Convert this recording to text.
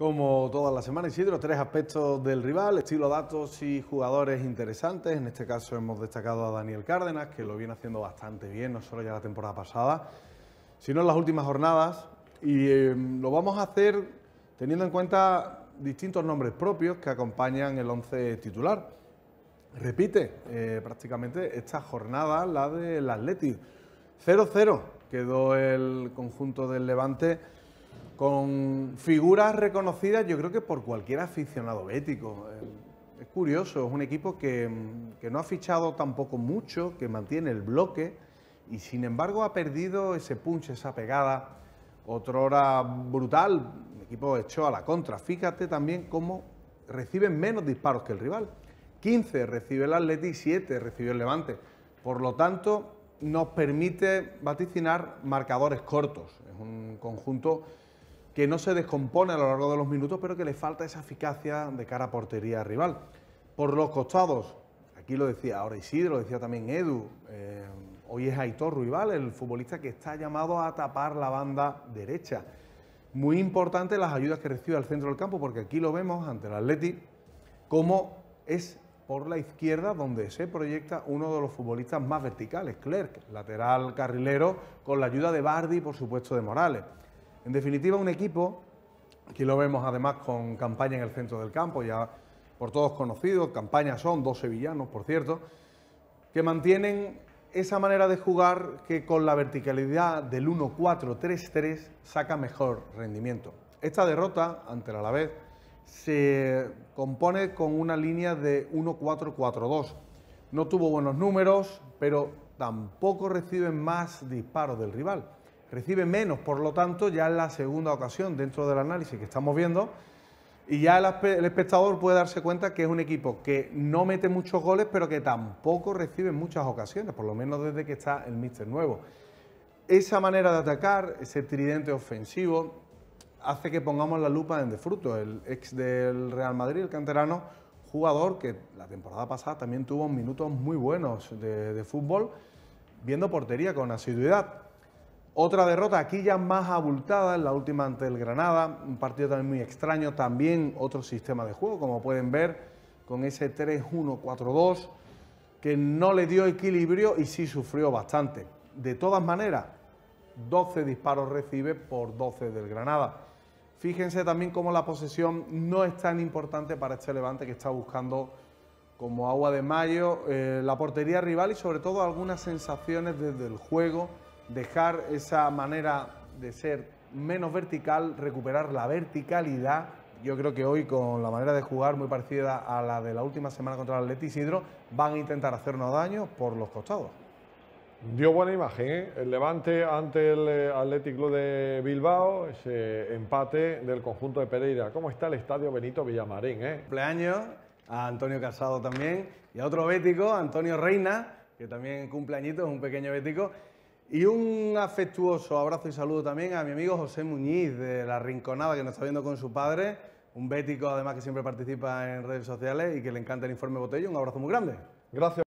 Como todas las semanas, los tres aspectos del rival, estilo datos y jugadores interesantes. En este caso hemos destacado a Daniel Cárdenas, que lo viene haciendo bastante bien, no solo ya la temporada pasada, sino en las últimas jornadas. Y em, lo vamos a hacer teniendo en cuenta distintos nombres propios que acompañan el once titular. Repite eh, prácticamente esta jornada, la del Atleti. 0-0 quedó el conjunto del Levante con figuras reconocidas, yo creo que por cualquier aficionado bético. Eh, es curioso, es un equipo que, no ha fichado tampoco mucho, que mantiene el bloque y sin embargo ha perdido ese punch, esa pegada, Otra hora brutal. equipo hecho a la contra. Fíjate también cómo reciben menos disparos que el rival. 15 recibe el Atleti, 7 recibe el Levante. Por lo tanto, nos permite vaticinar marcadores cortos. Es un conjunto que no se descompone a lo largo de los minutos, pero que le falta esa eficacia de cara a portería rival. Por los costados, aquí lo decía ahora Isidro, lo decía también Edu, eh, hoy es Aitor Ruibal, el futbolista que está llamado a tapar la banda derecha. Muy importante las ayudas que recibe al centro del campo, porque aquí lo vemos ante el Atleti, como es por la izquierda donde se proyecta uno de los futbolistas más verticales, Clerc, lateral carrilero, con la ayuda de Bardi y por supuesto de Morales. En definitiva, un equipo, aquí lo vemos además con campaña en el centro del campo, ya por todos conocidos, campaña son dos sevillanos, por cierto, que mantienen esa manera de jugar que con la verticalidad del 1-4-3-3 saca mejor rendimiento. Esta derrota ante la Alavés se compone con una línea de 1-4-4-2. No tuvo buenos números, pero tampoco reciben más disparos del rival recibe menos, por lo tanto ya en la segunda ocasión dentro del análisis que estamos viendo y ya el, espectador puede darse cuenta que es un equipo que no mete muchos goles pero que tampoco recibe muchas ocasiones, por lo menos desde que está el míster nuevo. Esa manera de atacar, ese tridente ofensivo, hace que pongamos la lupa en De Fruto, el ex del Real Madrid, el canterano, jugador que la temporada pasada también tuvo minutos muy buenos de, de fútbol, viendo portería con asiduidad. Otra derrota aquí ya más abultada, en la última ante el Granada, un partido también muy extraño, también otro sistema de juego, como pueden ver, con ese 3-1-4-2, que no le dio equilibrio y sí sufrió bastante. De todas maneras, 12 disparos recibe por 12 del Granada. Fíjense también cómo la posesión no es tan importante para este Levante que está buscando como agua de mayo eh, la portería rival y sobre todo algunas sensaciones desde el juego dejar esa manera de ser menos vertical, recuperar la verticalidad. Yo creo que hoy con la manera de jugar muy parecida a la de la última semana contra el Atleti Isidro, van a intentar hacernos daño por los costados. Dio buena imagen, ¿eh? el levante ante el eh, Athletic Club de Bilbao, ese empate del conjunto de Pereira. ¿Cómo está el estadio Benito Villamarín? Eh? Cumpleaños a Antonio Casado también y a otro bético, Antonio Reina, que también cumpleañito, es un pequeño bético. Y un afectuoso abrazo y saludo también a mi amigo José Muñiz de La Rinconada, que nos está viendo con su padre, un bético además que siempre participa en redes sociales y que le encanta el informe Botello. Un abrazo muy grande. Gracias.